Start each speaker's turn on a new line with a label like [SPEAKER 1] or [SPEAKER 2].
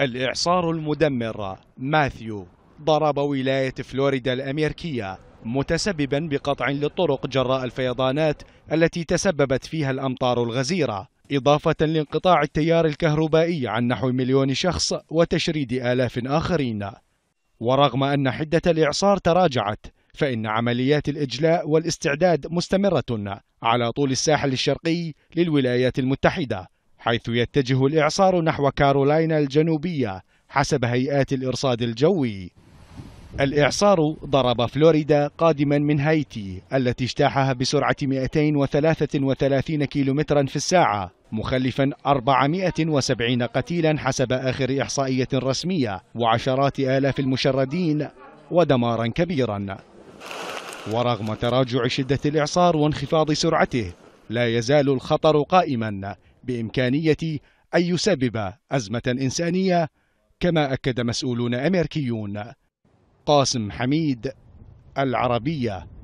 [SPEAKER 1] الإعصار المدمر ماثيو ضرب ولاية فلوريدا الأمريكية متسببا بقطع للطرق جراء الفيضانات التي تسببت فيها الأمطار الغزيرة إضافة لانقطاع التيار الكهربائي عن نحو مليون شخص وتشريد آلاف آخرين ورغم أن حدة الإعصار تراجعت فإن عمليات الإجلاء والاستعداد مستمرة على طول الساحل الشرقي للولايات المتحدة حيث يتجه الإعصار نحو كارولاينا الجنوبية حسب هيئات الإرصاد الجوي الإعصار ضرب فلوريدا قادما من هايتي التي اجتاحها بسرعة 233 كيلومترا في الساعة مخلفا 470 قتيلا حسب آخر إحصائية رسمية وعشرات آلاف المشردين ودمارا كبيرا ورغم تراجع شدة الإعصار وانخفاض سرعته لا يزال الخطر قائما بإمكانية أن يسبب أزمة إنسانية كما أكد مسؤولون أمريكيون قاسم حميد العربية